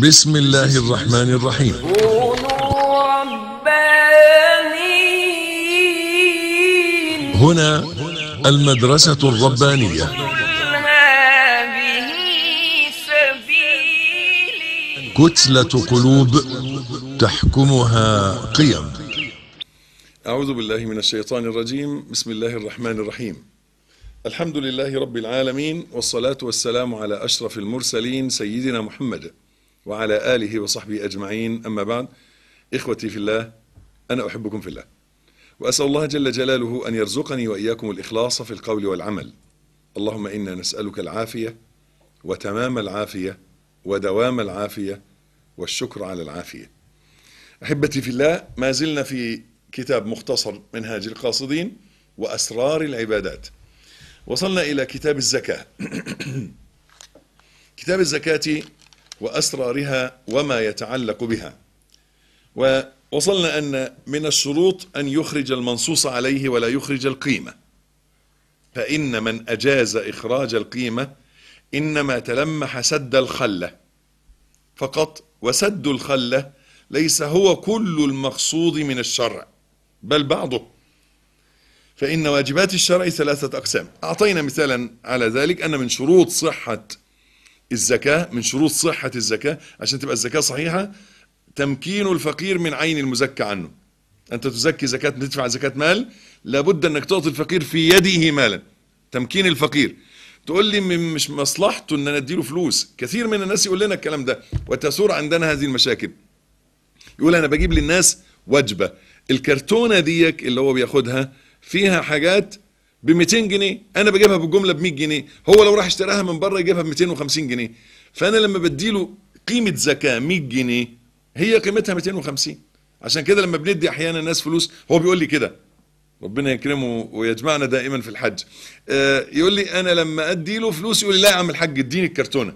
بسم الله الرحمن الرحيم هنا المدرسة الربانية كتلة قلوب تحكمها قيم أعوذ بالله من الشيطان الرجيم بسم الله الرحمن الرحيم الحمد لله رب العالمين والصلاة والسلام على أشرف المرسلين سيدنا محمد وعلى آله وصحبه أجمعين أما بعد إخوتي في الله أنا أحبكم في الله وأسأل الله جل جلاله أن يرزقني وإياكم الإخلاص في القول والعمل اللهم إنا نسألك العافية وتمام العافية ودوام العافية والشكر على العافية أحبتي في الله ما زلنا في كتاب مختصر منهاج القاصدين وأسرار العبادات وصلنا إلى كتاب الزكاة كتاب الزكاة وأسرارها وما يتعلق بها ووصلنا أن من الشروط أن يخرج المنصوص عليه ولا يخرج القيمة فإن من أجاز إخراج القيمة إنما تلمح سد الخلة فقط وسد الخلة ليس هو كل المقصود من الشرع بل بعضه فإن واجبات الشرع ثلاثة أقسام أعطينا مثالا على ذلك أن من شروط صحة الزكاة من شروط صحة الزكاة عشان تبقى الزكاة صحيحة تمكين الفقير من عين المزكى عنه أنت تزكي زكاة تدفع زكاة مال لابد أنك تعطي الفقير في يده مالا تمكين الفقير تقول لي مش مصلحته ان انا اديله فلوس كثير من الناس يقول لنا الكلام ده وتثور عندنا هذه المشاكل يقول انا بجيب للناس وجبه الكرتونه ديك اللي هو بياخدها فيها حاجات ب 200 جنيه انا بجيبها بالجمله ب 100 جنيه هو لو راح اشتراها من بره يجيبها ب 250 جنيه فانا لما بدي له قيمه زكاه 100 جنيه هي قيمتها 250 عشان كده لما بندي احيانا الناس فلوس هو بيقول لي كده ربنا يكرمه ويجمعنا دائما في الحج آه، يقول لي انا لما ادي له فلوس يقول لي لا يا عم الحاج اديني الكرتونه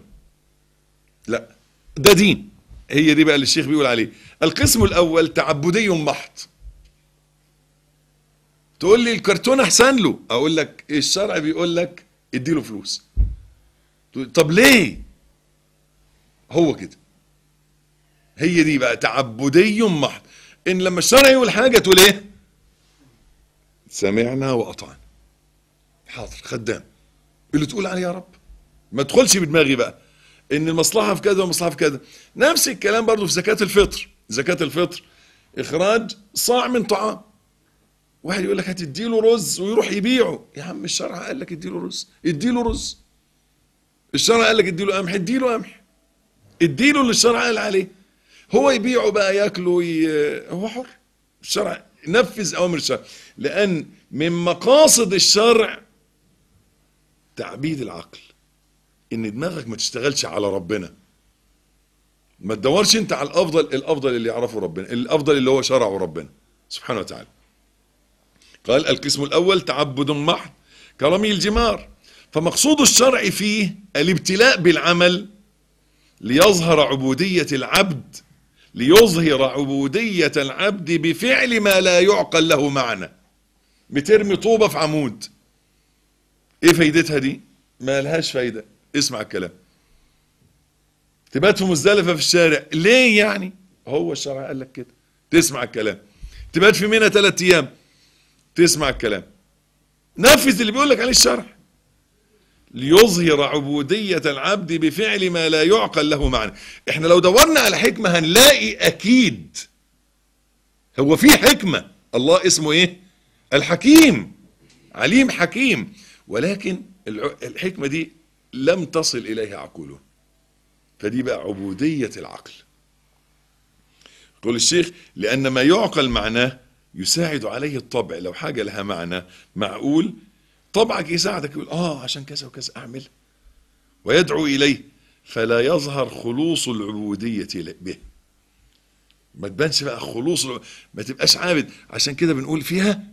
لا ده دين هي دي بقى اللي الشيخ بيقول عليه القسم الاول تعبدي محض تقول لي الكرتون احسن له اقول لك إيه الشرع بيقول لك اديله فلوس طب ليه هو كده هي دي بقى تعبدي محض ان لما الشرع يقول حاجه تقول ايه سمعنا واطعنا حاضر خدام اللي تقول عليه يا رب ما تدخلش بدماغي بقى ان المصلحه في كذا والمصلحه في كذا نفس الكلام برضو في زكاه الفطر زكاه الفطر اخراج صاع من طعام واحد يقول لك هتديله رز ويروح يبيعه يا عم الشرع قال لك اديله رز اديله رز الشرع قال لك اديله قمح اديله قمح اديله اللي الشرع قال عليه هو يبيعه بقى ياكله وي... هو حر الشرع نفذ اوامر الشرع لان من مقاصد الشرع تعبيد العقل ان دماغك ما تشتغلش على ربنا ما تدورش انت على الافضل الافضل اللي يعرفه ربنا الافضل اللي هو شرعه ربنا سبحانه وتعالى قال القسم الأول تعبد محض كرمي الجمار فمقصود الشرع فيه الابتلاء بالعمل ليظهر عبودية العبد ليظهر عبودية العبد بفعل ما لا يعقل له معنى بترمي طوبة في عمود ايه فايدتها دي ما لهاش فايدة اسمع الكلام تبات في مزدلفة في الشارع ليه يعني هو الشرع قال لك كده تسمع الكلام تبات في منى ثلاث ايام تسمع الكلام نفذ اللي بيقول لك عليه الشرح ليظهر عبودية العبد بفعل ما لا يعقل له معنى احنا لو دورنا على حكمة هنلاقي اكيد هو في حكمة الله اسمه ايه الحكيم عليم حكيم ولكن الحكمة دي لم تصل اليها عقولهم فدي بقى عبودية العقل يقول الشيخ لأن ما يعقل معناه يساعد عليه الطبع لو حاجة لها معنى معقول طبعك يساعدك يقول آه عشان كذا وكذا أعمل ويدعو إليه فلا يظهر خلوص العبودية به ما تبانش بقى خلوص ما تبقاش عابد عشان كده بنقول فيها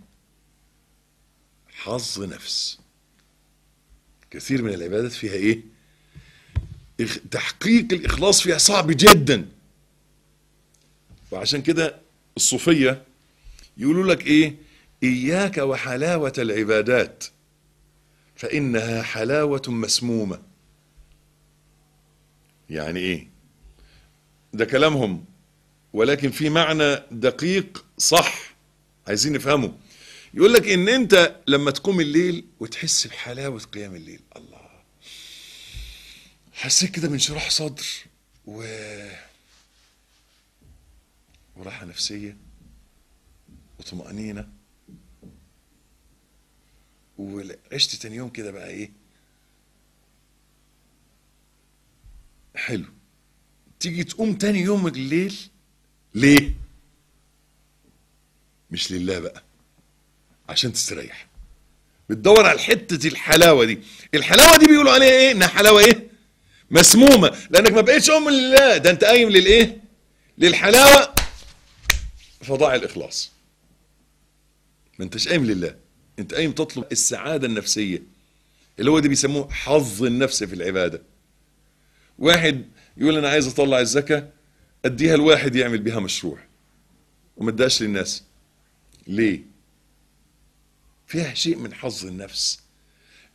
حظ نفس كثير من العبادات فيها ايه تحقيق الاخلاص فيها صعب جدا وعشان كده الصوفيه يقولوا لك ايه اياك وحلاوه العبادات فانها حلاوه مسمومه يعني ايه ده كلامهم ولكن في معنى دقيق صح عايزين نفهمه يقول لك ان انت لما تقوم الليل وتحس بحلاوه قيام الليل الله حسيت كده بانشراح صدر و وراحه نفسيه وطمأنينة وعشت تاني يوم كده بقى ايه حلو تيجي تقوم تاني يوم الليل ليه مش لله بقى عشان تستريح بتدور على حتة الحلاوة دي الحلاوة دي بيقولوا عليها ايه انها حلاوة ايه مسمومة لانك ما بقيتش ام لله ده انت قايم للايه للحلاوة فضاع الاخلاص ما انتش قايم لله انت قايم تطلب السعاده النفسيه اللي هو ده بيسموه حظ النفس في العباده واحد يقول انا عايز اطلع الزكاه اديها الواحد يعمل بيها مشروع وما اداش للناس ليه فيها شيء من حظ النفس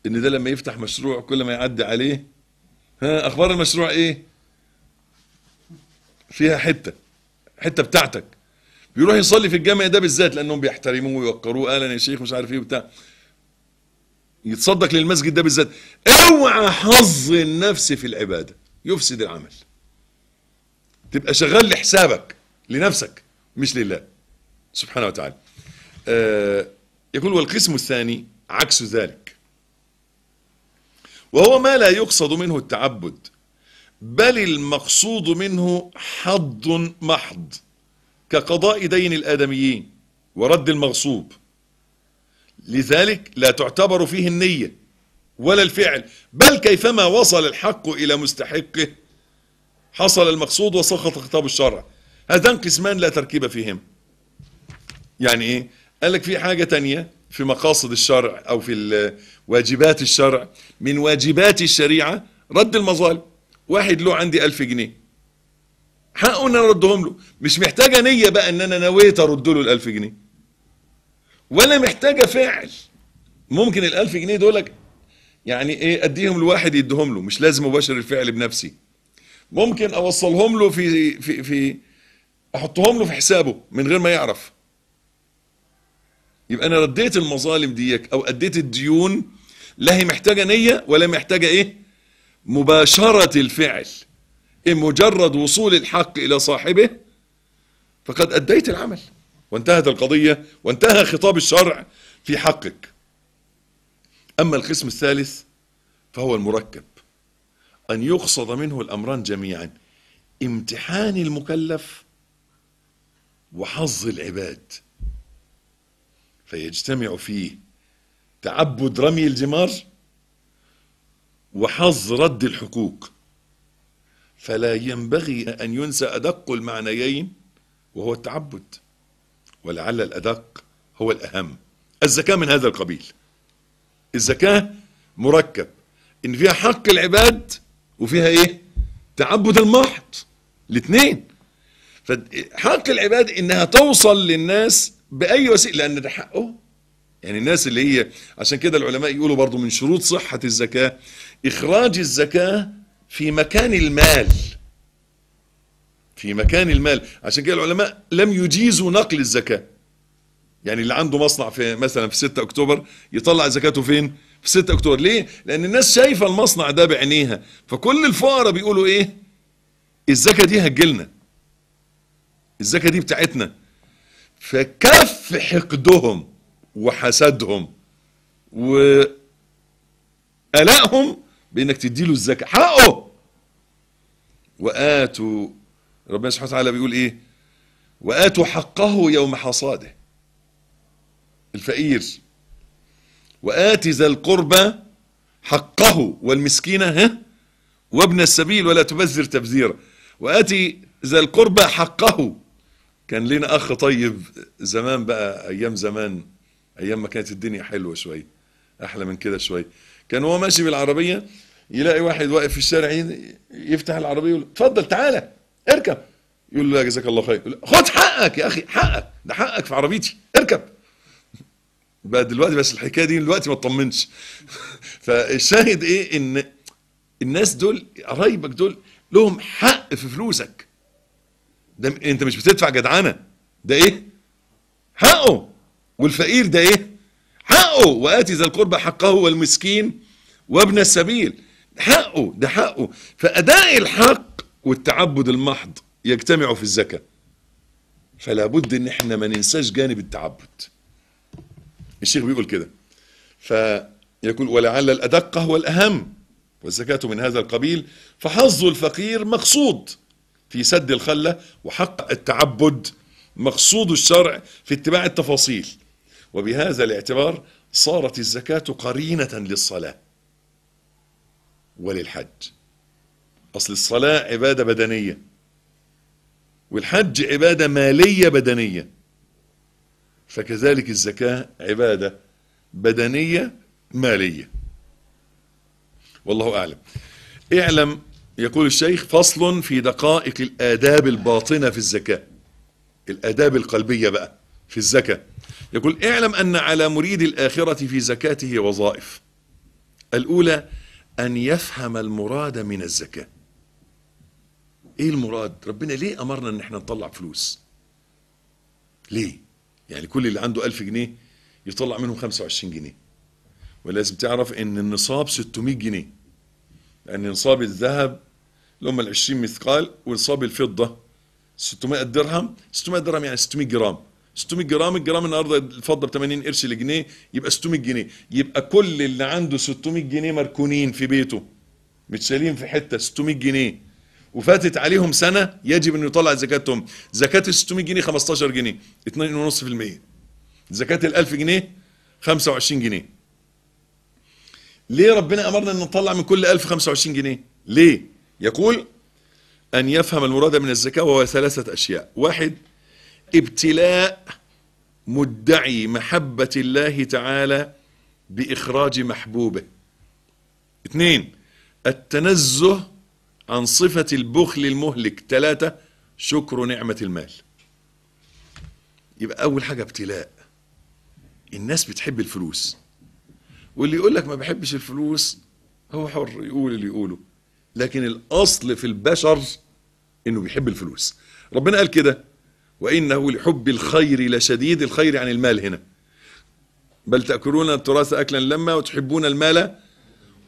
ان ده لما يفتح مشروع كل ما يعدي عليه ها اخبار المشروع ايه فيها حته حته بتاعتك يروح يصلي في الجامع ده بالذات لانهم بيحترموه ويوقروه اهلا يا شيخ مش عارف ايه وبتاع يتصدق للمسجد ده بالذات اوعى حظ النفس في العباده يفسد العمل تبقى شغال لحسابك لنفسك مش لله سبحانه وتعالى آه يقول والقسم الثاني عكس ذلك وهو ما لا يقصد منه التعبد بل المقصود منه حظ محض كقضاء دين الآدميين ورد المغصوب لذلك لا تعتبر فيه النية ولا الفعل بل كيفما وصل الحق إلى مستحقه حصل المقصود وسقط خطاب الشرع هذان قسمان لا تركيب فيهم يعني ايه قال لك في حاجة تانية في مقاصد الشرع او في واجبات الشرع من واجبات الشريعة رد المظالم واحد له عندي ألف جنيه حقه ان انا اردهم له مش محتاجه نيه بقى ان انا نويت ارد له ال1000 جنيه ولا محتاجه فعل ممكن ال1000 جنيه دولك يعني ايه اديهم لواحد يديهم له مش لازم اباشر الفعل بنفسي ممكن اوصلهم له في في في احطهم له في حسابه من غير ما يعرف يبقى انا رديت المظالم ديك او اديت الديون لا هي محتاجه نيه ولا محتاجه ايه مباشره الفعل بمجرد وصول الحق إلى صاحبه فقد أديت العمل وانتهت القضية وانتهى خطاب الشرع في حقك أما القسم الثالث فهو المركب أن يقصد منه الأمران جميعا امتحان المكلف وحظ العباد فيجتمع فيه تعبد رمي الجمار وحظ رد الحقوق فلا ينبغي أن ينسى أدق المعنيين وهو التعبد ولعل الأدق هو الأهم الزكاة من هذا القبيل الزكاة مركب إن فيها حق العباد وفيها إيه تعبد المحض الاثنين فحق العباد إنها توصل للناس بأي وسيلة لأن ده حقه يعني الناس اللي هي عشان كده العلماء يقولوا برضو من شروط صحة الزكاة إخراج الزكاة في مكان المال في مكان المال عشان كده العلماء لم يجيزوا نقل الزكاة يعني اللي عنده مصنع في مثلا في 6 اكتوبر يطلع زكاته فين في 6 اكتوبر ليه لان الناس شايفه المصنع ده بعينيها فكل الفقراء بيقولوا ايه الزكاه دي هتجيلنا الزكاه دي بتاعتنا فكف حقدهم وحسدهم وقلقهم بانك تديله الزكاه حقه واتوا ربنا سبحانه وتعالى بيقول ايه واتوا حقه يوم حصاده الفقير وآت ذا القربى حقه والمسكينة وابن السبيل ولا تبذر تبذيرا وآتي ذا القربى حقه كان لنا أخ طيب زمان بقى أيام زمان أيام ما كانت الدنيا حلوة شوية أحلى من كده شوية كان هو ماشي بالعربيه يلاقي واحد واقف في الشارع يفتح العربيه يقول اتفضل تعالى اركب يقول له جزاك الله خير خد حقك يا اخي حقك ده حقك في عربيتي اركب بقى دلوقتي بس الحكايه دي دلوقتي ما تطمنش فالشاهد ايه ان الناس دول قرايبك دول لهم حق في فلوسك ده انت مش بتدفع جدعانه ده ايه حقه والفقير ده ايه حقه وآتي ذا القربى حقه والمسكين وابن السبيل حقه ده حقه فأداء الحق والتعبد المحض يجتمع في الزكاة فلا بد ان احنا ما ننساش جانب التعبد الشيخ بيقول كده فيقول ولعل الأدق هو الأهم والزكاة من هذا القبيل فحظ الفقير مقصود في سد الخلة وحق التعبد مقصود الشرع في اتباع التفاصيل وبهذا الاعتبار صارت الزكاة قرينة للصلاة وللحج أصل الصلاة عبادة بدنية والحج عبادة مالية بدنية فكذلك الزكاة عبادة بدنية مالية والله أعلم اعلم يقول الشيخ فصل في دقائق الآداب الباطنة في الزكاة الآداب القلبية بقى في الزكاة يقول اعلم أن على مريد الآخرة في زكاته وظائف الأولى أن يفهم المراد من الزكاة إيه المراد؟ ربنا ليه أمرنا أن احنا نطلع فلوس؟ ليه؟ يعني كل اللي عنده ألف جنيه يطلع منهم 25 جنيه ولازم تعرف أن النصاب 600 جنيه لأن نصاب الذهب اللي هم ال 20 مثقال ونصاب الفضة 600 درهم 600 درهم يعني 600 جرام 600 جرام الجرام النهارده الفضه ب 80 قرش لجنيه يبقى 600 جنيه يبقى كل اللي عنده 600 جنيه مركونين في بيته متشالين في حته 600 جنيه وفاتت عليهم سنه يجب انه يطلع زكاتهم زكاه ال 600 جنيه 15 جنيه 2.5% زكاه ال 1000 جنيه 25 جنيه ليه ربنا امرنا ان نطلع من كل 1000 25 جنيه ليه يقول ان يفهم المراد من الزكاه وهو ثلاثه اشياء واحد ابتلاء مدعي محبة الله تعالى بإخراج محبوبه اثنين التنزه عن صفة البخل المهلك ثلاثة شكر نعمة المال يبقى أول حاجة ابتلاء الناس بتحب الفلوس واللي يقول لك ما بحبش الفلوس هو حر يقول اللي يقوله لكن الأصل في البشر إنه بيحب الفلوس ربنا قال كده وإنه لحب الخير لشديد الخير عن المال هنا بل تأكلون التراث أكلا لما وتحبون المال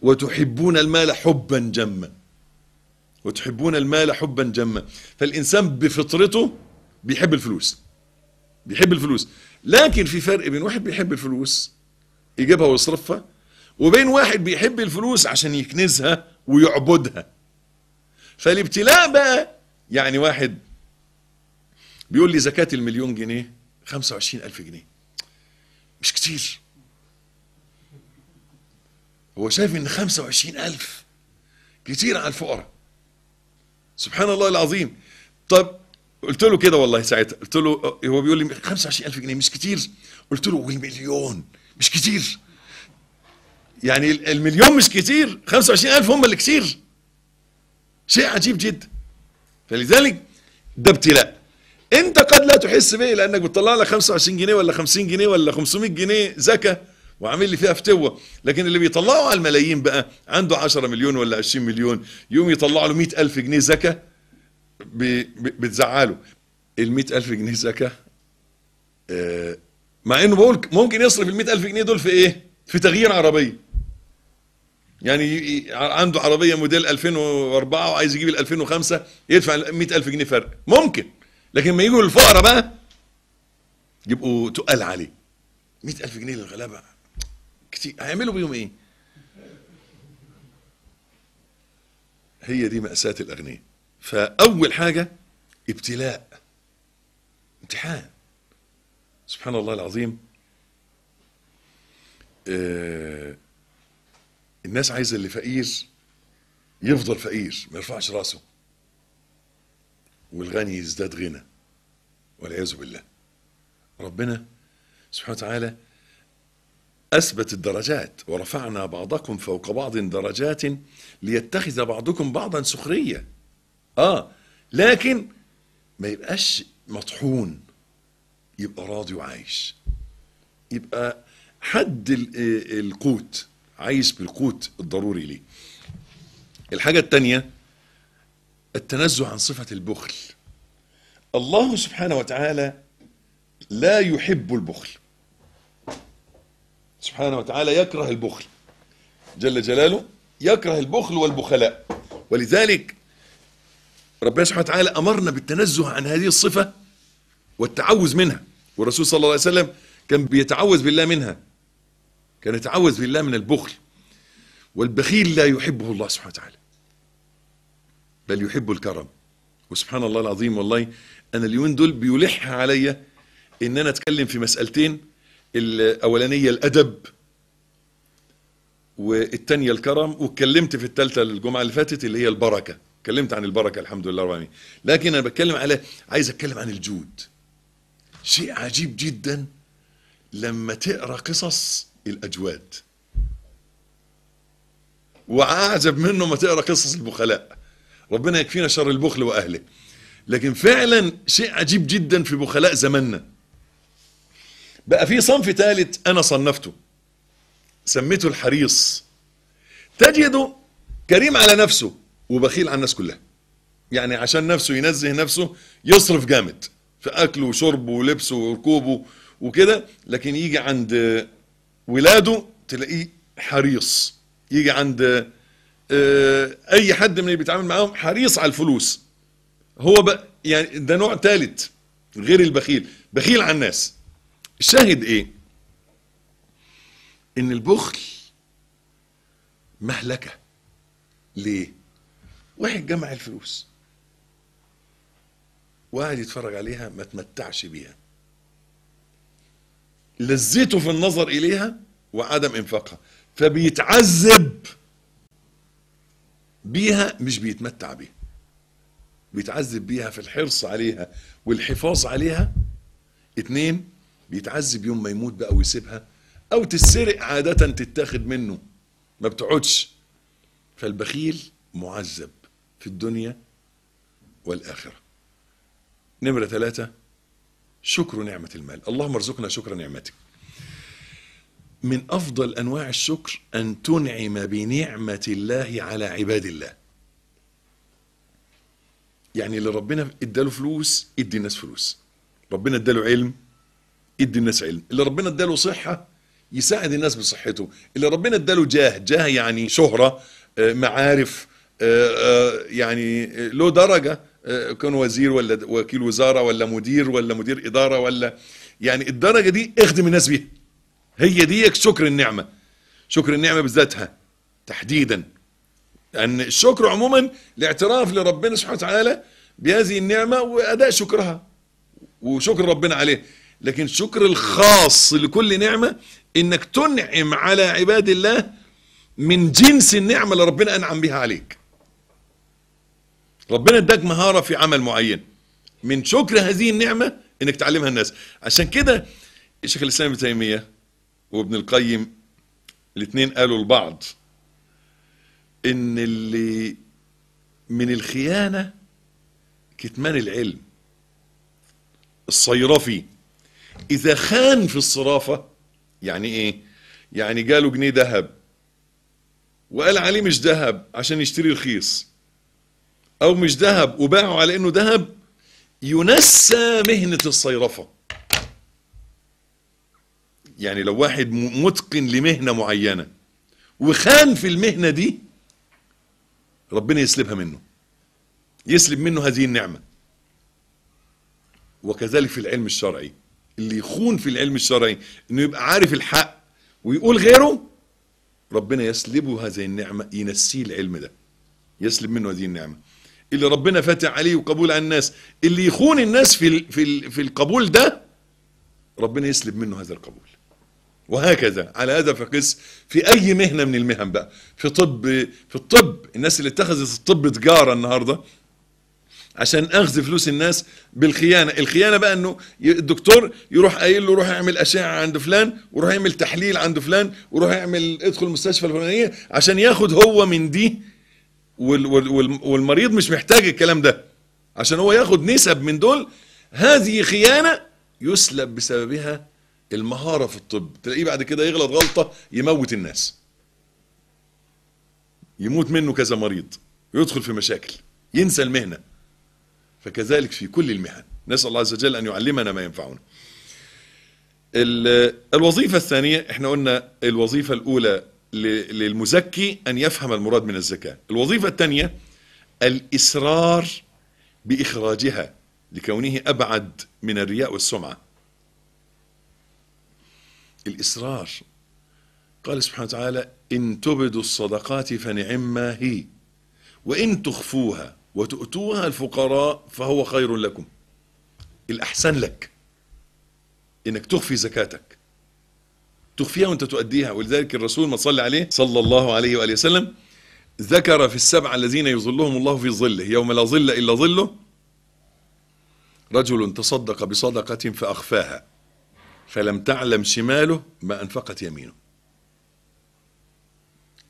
وتحبون المال حبا جما وتحبون المال حبا جما فالإنسان بفطرته بيحب الفلوس بيحب الفلوس لكن في فرق بين واحد بيحب الفلوس يجيبها ويصرفها وبين واحد بيحب الفلوس عشان يكنزها ويعبدها فالابتلاء بقى يعني واحد بيقول لي زكاة المليون جنيه 25 ألف جنيه مش كتير هو شايف ان 25 ألف كتير على الفقراء سبحان الله العظيم طب قلت له كده والله ساعتها قلت له هو بيقول لي 25 ألف جنيه مش كتير قلت له والمليون مش كتير يعني المليون مش كتير 25 ألف هم اللي كتير شيء عجيب جدا فلذلك ده ابتلاء انت قد لا تحس بيه لانك بتطلع لك 25 جنيه ولا 50 جنيه ولا 500 جنيه زكاه وعامل لي فيها فتوه لكن اللي بيطلعوا على الملايين بقى عنده 10 مليون ولا 20 مليون يوم يطلع له 100000 جنيه زكاه بتزعله ال 100000 جنيه زكاه آه، مع انه بقول ممكن يصرف ال 100000 جنيه دول في ايه؟ في تغيير عربيه يعني عنده عربيه موديل 2004 وعايز يجيب ال 2005 يدفع 100000 جنيه فرق ممكن لكن لما يجوا الفقراء بقى يبقوا تقال عليه 100000 جنيه للغلابه كتير هيعملوا بيهم ايه؟ هي دي مأساة الأغنياء فأول حاجة ابتلاء امتحان سبحان الله العظيم آه الناس عايزة اللي فقير يفضل فقير ما يرفعش راسه والغني يزداد غنى والعياذ بالله ربنا سبحانه وتعالى أثبت الدرجات ورفعنا بعضكم فوق بعض درجات ليتخذ بعضكم بعضا سخرية آه لكن ما يبقاش مطحون يبقى راضي وعايش يبقى حد القوت عايش بالقوت الضروري ليه الحاجة الثانية التنزه عن صفة البخل الله سبحانه وتعالى لا يحب البخل سبحانه وتعالى يكره البخل جل جلاله يكره البخل والبخلاء ولذلك ربنا سبحانه وتعالى أمرنا بالتنزه عن هذه الصفة والتعوذ منها والرسول صلى الله عليه وسلم كان بيتعوذ بالله منها كان يتعوذ بالله من البخل والبخيل لا يحبه الله سبحانه وتعالى بل يحب الكرم وسبحان الله العظيم والله انا اليومين دول بيلح عليا ان انا اتكلم في مسالتين الاولانيه الادب والتانية الكرم واتكلمت في الثالثة الجمعة اللي فاتت اللي هي البركة اتكلمت عن البركة الحمد لله رب العالمين لكن أنا بتكلم على عايز أتكلم عن الجود شيء عجيب جدا لما تقرأ قصص الأجواد وأعجب منه ما تقرأ قصص البخلاء ربنا يكفينا شر البخل واهله لكن فعلا شيء عجيب جدا في بخلاء زماننا بقى في صنف ثالث انا صنفته سميته الحريص تجده كريم على نفسه وبخيل على الناس كلها يعني عشان نفسه ينزه نفسه يصرف جامد في اكله وشربه ولبسه وركوبه وكده لكن يجي عند ولاده تلاقيه حريص يجي عند آه، اي حد من اللي بيتعامل معاهم حريص على الفلوس هو بقى يعني ده نوع ثالث غير البخيل بخيل على الناس الشاهد ايه ان البخل مهلكه ليه واحد جمع الفلوس وقعد يتفرج عليها ما تمتعش بيها لذته في النظر اليها وعدم انفاقها فبيتعذب بيها مش بيتمتع بيها بيتعذب بيها في الحرص عليها والحفاظ عليها اتنين بيتعذب يوم ما يموت بقى ويسيبها او تتسرق عادة تتاخد منه ما بتقعدش فالبخيل معذب في الدنيا والآخرة نمرة ثلاثة شكر نعمة المال اللهم ارزقنا شكر نعمتك من أفضل أنواع الشكر أن تنعم بنعمة الله على عباد الله يعني اللي ربنا اداله فلوس ادي الناس فلوس ربنا اداله علم ادي الناس علم اللي ربنا اداله صحة يساعد الناس بصحته اللي ربنا اداله جاه جاه يعني شهرة آه، معارف آه، آه، يعني له درجة كان وزير ولا وكيل وزارة ولا مدير ولا مدير إدارة ولا يعني الدرجة دي اخدم الناس بيها هي ديك شكر النعمة شكر النعمة بذاتها تحديدا لأن الشكر عموما الاعتراف لربنا سبحانه وتعالى بهذه النعمة وأداء شكرها وشكر ربنا عليه لكن الشكر الخاص لكل نعمة انك تنعم على عباد الله من جنس النعمة اللي ربنا انعم بها عليك ربنا اداك مهارة في عمل معين من شكر هذه النعمة انك تعلمها الناس عشان كده الشيخ الاسلام ابن تيميه وابن القيم الاثنين قالوا لبعض ان اللي من الخيانة كتمان العلم الصيرفي اذا خان في الصرافة يعني ايه يعني جاله جنيه ذهب وقال عليه مش ذهب عشان يشتري رخيص او مش ذهب وباعه على انه ذهب ينسى مهنة الصيرفة يعني لو واحد متقن لمهنة معينة وخان في المهنة دي ربنا يسلبها منه يسلب منه هذه النعمة وكذلك في العلم الشرعي اللي يخون في العلم الشرعي انه يبقى عارف الحق ويقول غيره ربنا يسلبه هذه النعمة ينسيه العلم ده يسلب منه هذه النعمة اللي ربنا فاتح عليه وقبول على الناس اللي يخون الناس في, في, في القبول ده ربنا يسلب منه هذا القبول وهكذا على هذا فقس في اي مهنه من المهن بقى في طب في الطب الناس اللي اتخذت الطب تجاره النهارده عشان اخذ فلوس الناس بالخيانه الخيانه بقى انه الدكتور يروح قايل له روح اعمل اشعه عند فلان وروح اعمل تحليل عند فلان وروح اعمل ادخل المستشفى الفلانيه عشان ياخد هو من دي والمريض مش محتاج الكلام ده عشان هو ياخد نسب من دول هذه خيانه يسلب بسببها المهاره في الطب تلاقيه بعد كده يغلط غلطه يموت الناس يموت منه كذا مريض يدخل في مشاكل ينسى المهنه فكذلك في كل المهن نسال الله عز وجل ان يعلمنا ما ينفعنا الوظيفه الثانيه احنا قلنا الوظيفه الاولى للمزكي ان يفهم المراد من الزكاه الوظيفه الثانيه الاصرار باخراجها لكونه ابعد من الرياء والسمعه الإصرار قال سبحانه وتعالى إن تبدوا الصدقات فنعما هي وإن تخفوها وتؤتوها الفقراء فهو خير لكم الأحسن لك إنك تخفي زكاتك تخفيها وانت تؤديها ولذلك الرسول ما صلى عليه صلى الله عليه وآله وسلم ذكر في السبعة الذين يظلهم الله في ظله يوم لا ظل إلا ظله رجل تصدق بصدقة فأخفاها فلم تعلم شماله ما أنفقت يمينه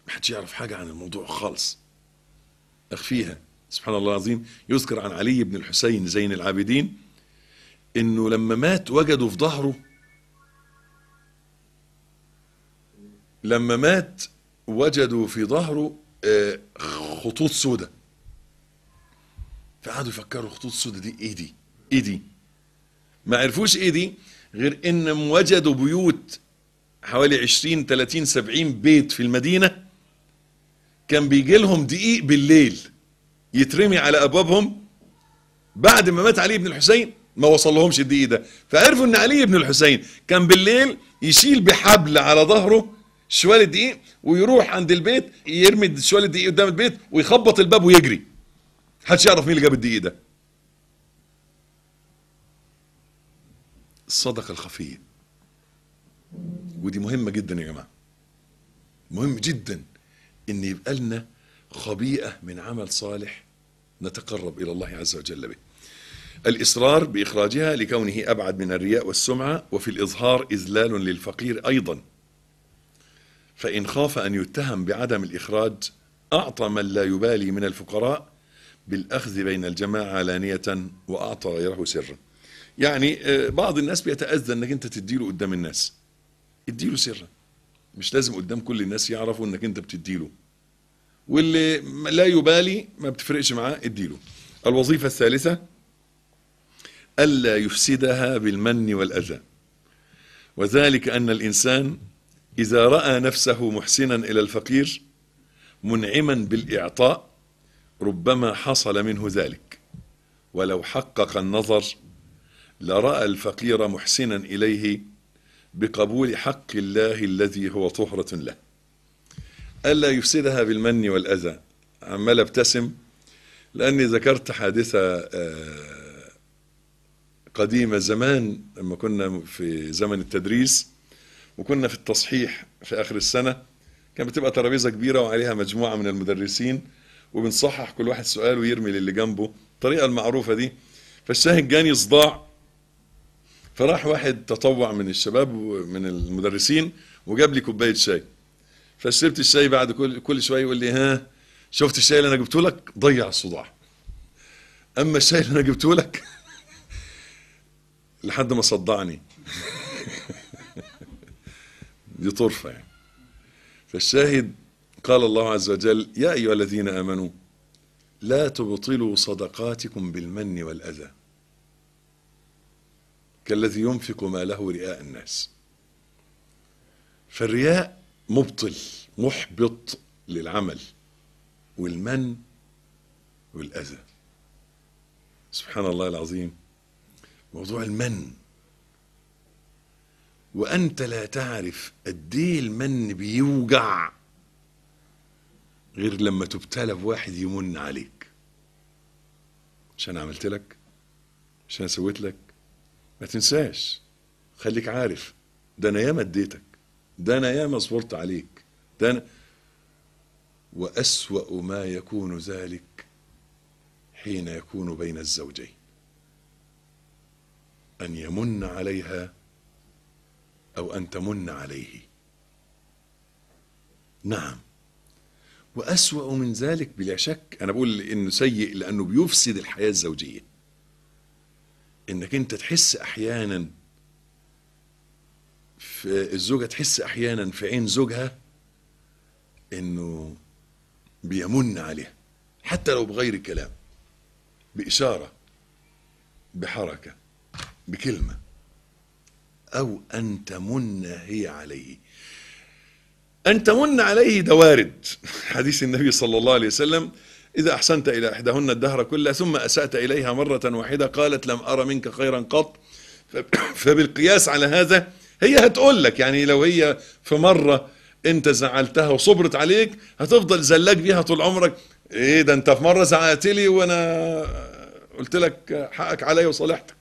ما حدش يعرف حاجة عن الموضوع خالص أخفيها سبحان الله العظيم يذكر عن علي بن الحسين زين العابدين انه لما مات وجدوا في ظهره لما مات وجدوا في ظهره آه، خطوط سودة فقعدوا يفكروا خطوط سودة دي ايه دي ايه دي ما عرفوش ايه دي غير انهم وجدوا بيوت حوالي 20 30 70 بيت في المدينه كان بيجي لهم دقيق بالليل يترمي على ابوابهم بعد ما مات علي بن الحسين ما وصل لهمش الدقيق ده فعرفوا ان علي بن الحسين كان بالليل يشيل بحبل على ظهره شوال الدقيق ويروح عند البيت يرمي شوال الدقيق قدام البيت ويخبط الباب ويجري حدش يعرف مين اللي جاب الدقيق ده الصدقة الخفية ودي مهمة جدا يا جماعة مهم جدا ان يبقى لنا خبيئة من عمل صالح نتقرب إلى الله عز وجل به الإصرار بإخراجها لكونه أبعد من الرياء والسمعة وفي الإظهار إذلال للفقير أيضا فإن خاف أن يتهم بعدم الإخراج أعطى من لا يبالي من الفقراء بالأخذ بين الجماعة علانية وأعطى غيره سرا يعني آه، بعض الناس بيتأذى انك انت تديله قدام الناس اديله سرا مش لازم قدام كل الناس يعرفوا انك انت بتديله واللي لا يبالي ما بتفرقش معاه اديله الوظيفة الثالثة ألا يفسدها بالمن والأذى وذلك أن الإنسان إذا رأى نفسه محسنا إلى الفقير منعما بالإعطاء ربما حصل منه ذلك ولو حقق النظر لرأى الفقير محسنا إليه بقبول حق الله الذي هو طهرة له ألا يفسدها بالمن والأذى عمال ابتسم لأني ذكرت حادثة آه، قديمة زمان لما كنا في زمن التدريس وكنا في التصحيح في آخر السنة كان بتبقى ترابيزة كبيرة وعليها مجموعة من المدرسين وبنصحح كل واحد سؤال ويرمي للي جنبه الطريقة المعروفة دي فالشاهد جاني صداع فراح واحد تطوع من الشباب ومن المدرسين وجاب لي كوبايه شاي فشربت الشاي بعد كل كل شويه يقول لي ها شفت الشاي اللي انا جبته لك ضيع الصداع اما الشاي اللي انا جبته لك لحد ما صدعني دي طرفه يعني فالشاهد قال الله عز وجل يا ايها الذين امنوا لا تبطلوا صدقاتكم بالمن والاذى كالذي ينفق ماله رئاء الناس فالرياء مبطل محبط للعمل والمن والأذى سبحان الله العظيم موضوع المن وأنت لا تعرف قد إيه المن بيوجع غير لما تبتلى بواحد يمن عليك عشان عملت لك عشان سويت لك ما تنساش خليك عارف ده انا ياما اديتك ده انا ياما صبرت عليك ده أنا وأسوأ ما يكون ذلك حين يكون بين الزوجين أن يمن عليها أو أن تمن عليه نعم وأسوأ من ذلك بلا شك أنا بقول إنه سيء لأنه بيفسد الحياة الزوجية انك انت تحس احيانا في الزوجه تحس احيانا في عين زوجها انه بيمن عليها حتى لو بغير كلام باشاره بحركه بكلمه او ان تمن هي عليه ان تمن عليه ده وارد حديث النبي صلى الله عليه وسلم إذا أحسنت إلى إحداهن الدهر كله ثم أسأت إليها مرة واحدة قالت لم أرى منك خيرا قط فبالقياس على هذا هي هتقول لك يعني لو هي في مرة أنت زعلتها وصبرت عليك هتفضل زلاك بيها طول عمرك إيه ده أنت في مرة زعلت لي وأنا قلت لك حقك عليا وصالحتك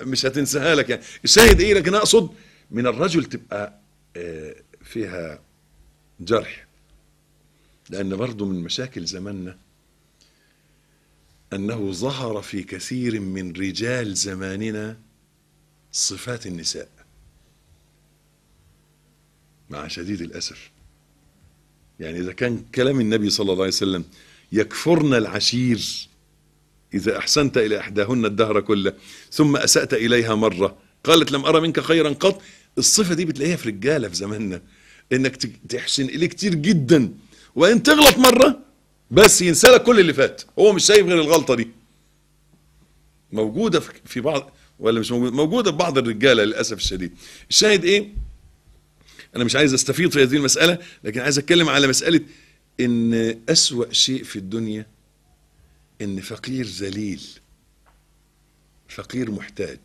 مش هتنساها لك يعني الشاهد إيه لكن أقصد من الرجل تبقى آه، فيها جرح لأن برضه من مشاكل زماننا أنه ظهر في كثير من رجال زماننا صفات النساء مع شديد الأسف يعني إذا كان كلام النبي صلى الله عليه وسلم يكفرن العشير إذا أحسنت إلى إحداهن الدهر كله ثم أسأت إليها مرة قالت لم أرى منك خيرا قط الصفة دي بتلاقيها في رجالة في زماننا إنك تحسن إليه كتير جدا وإن تغلط مرة بس ينسى لك كل اللي فات هو مش شايف غير الغلطه دي موجوده في بعض ولا مش موجوده موجوده في بعض الرجاله للاسف الشديد الشاهد ايه انا مش عايز استفيض في هذه المساله لكن عايز اتكلم على مساله ان اسوا شيء في الدنيا ان فقير ذليل فقير محتاج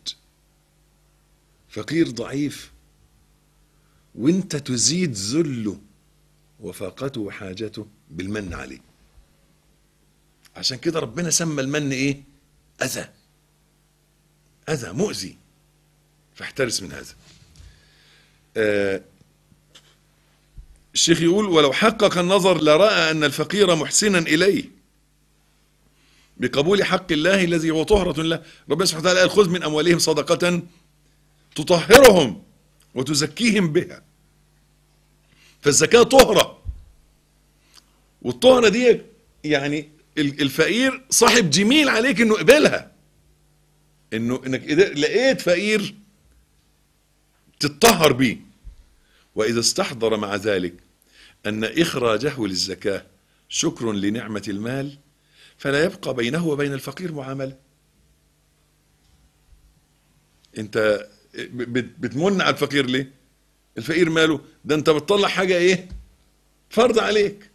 فقير ضعيف وانت تزيد ذله وفاقته وحاجته بالمن عليه عشان كده ربنا سمى المن ايه اذى اذى مؤذي فاحترس من هذا آه الشيخ يقول ولو حقق النظر لرأى أن الفقير محسنا إليه بقبول حق الله الذي هو طهرة له ربنا سبحانه وتعالى قال خذ من أموالهم صدقة تطهرهم وتزكيهم بها فالزكاة طهرة والطهرة دي يعني الفقير صاحب جميل عليك انه قبلها انه انك لقيت فقير تتطهر به واذا استحضر مع ذلك ان اخراجه للزكاه شكر لنعمه المال فلا يبقى بينه وبين الفقير معامله انت بتمن على الفقير ليه الفقير ماله ده انت بتطلع حاجه ايه فرض عليك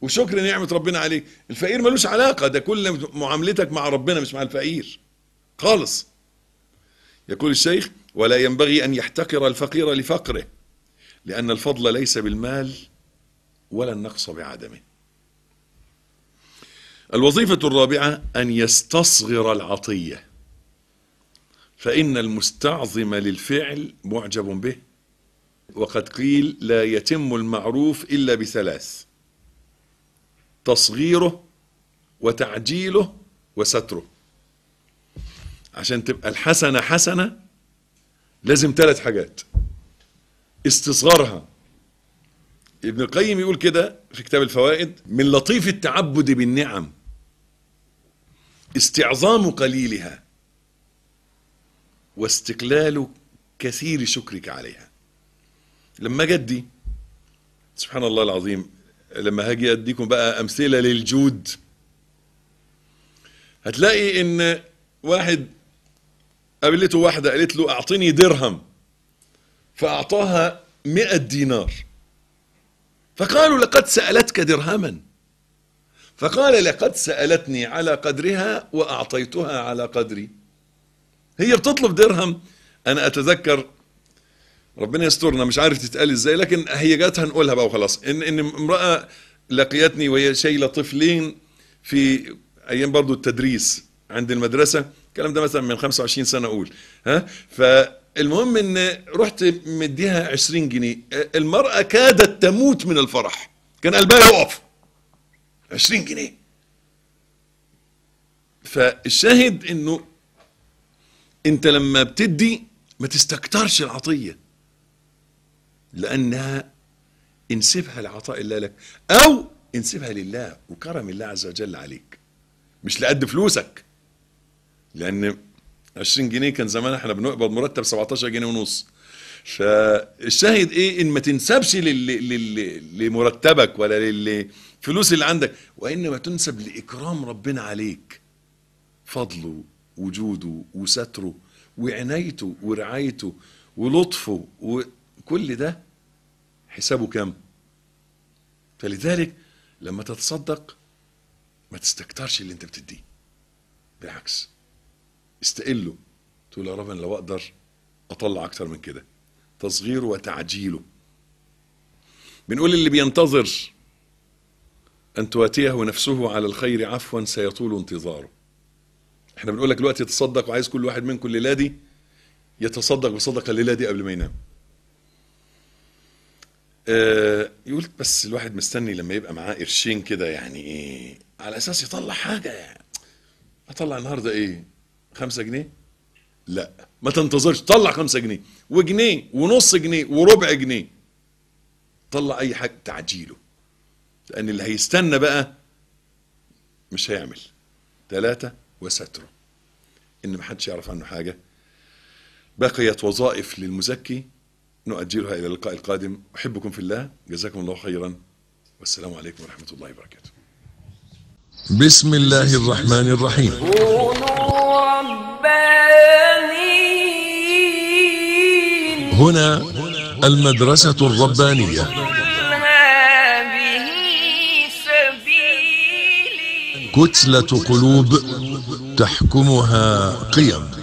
وشكر نعمة ربنا عليك الفقير ملوش علاقة ده كل معاملتك مع ربنا مش مع الفقير خالص يقول الشيخ ولا ينبغي أن يحتقر الفقير لفقره لأن الفضل ليس بالمال ولا النقص بعدمه الوظيفة الرابعة أن يستصغر العطية فإن المستعظم للفعل معجب به وقد قيل لا يتم المعروف إلا بثلاث تصغيره وتعجيله وستره عشان تبقى الحسنة حسنة لازم ثلاث حاجات استصغارها ابن القيم يقول كده في كتاب الفوائد من لطيف التعبد بالنعم استعظام قليلها واستقلال كثير شكرك عليها لما جدي سبحان الله العظيم لما هاجي اديكم بقى امثله للجود هتلاقي ان واحد قابلته واحده قالت له اعطني درهم فاعطاها 100 دينار فقالوا لقد سالتك درهما فقال لقد سالتني على قدرها واعطيتها على قدري هي بتطلب درهم انا اتذكر ربنا يسترنا مش عارف تتقال ازاي لكن هي جاتها هنقولها بقى وخلاص ان ان امراه لقيتني وهي شايله طفلين في ايام برضو التدريس عند المدرسه الكلام ده مثلا من 25 سنه اقول ها فالمهم ان رحت مديها 20 جنيه المراه كادت تموت من الفرح كان قلبها يقف 20 جنيه فالشاهد انه انت لما بتدي ما تستكترش العطيه لأنها انسبها لعطاء الله لك أو انسبها لله وكرم الله عز وجل عليك مش لقد فلوسك لأن 20 جنيه كان زمان احنا بنقبض مرتب 17 جنيه ونص فالشاهد ايه ان ما تنسبش لمرتبك ولا للفلوس اللي عندك وانما تنسب لاكرام ربنا عليك فضله وجوده وستره وعنايته ورعايته ولطفه و... كل ده حسابه كام فلذلك لما تتصدق ما تستكترش اللي انت بتديه بالعكس استقله تقول يا رب انا لو اقدر اطلع اكتر من كده تصغيره وتعجيله بنقول اللي بينتظر ان تواتيه نفسه على الخير عفوا سيطول انتظاره احنا بنقول لك دلوقتي تصدق وعايز كل واحد منكم الليله دي يتصدق بصدقه الليله دي قبل ما ينام آه، يقول بس الواحد مستني لما يبقى معاه قرشين كده يعني ايه على اساس يطلع حاجه يعني اطلع النهارده ايه 5 جنيه لا ما تنتظرش طلع 5 جنيه وجنيه ونص جنيه وربع جنيه طلع اي حاجه تعجيله لان اللي هيستنى بقى مش هيعمل ثلاثة وستره ان محدش يعرف عنه حاجه بقيت وظائف للمزكي نؤجلها إلى اللقاء القادم أحبكم في الله جزاكم الله خيرا والسلام عليكم ورحمة الله وبركاته بسم الله الرحمن الرحيم هنا المدرسة الربانية كتلة قلوب تحكمها قيم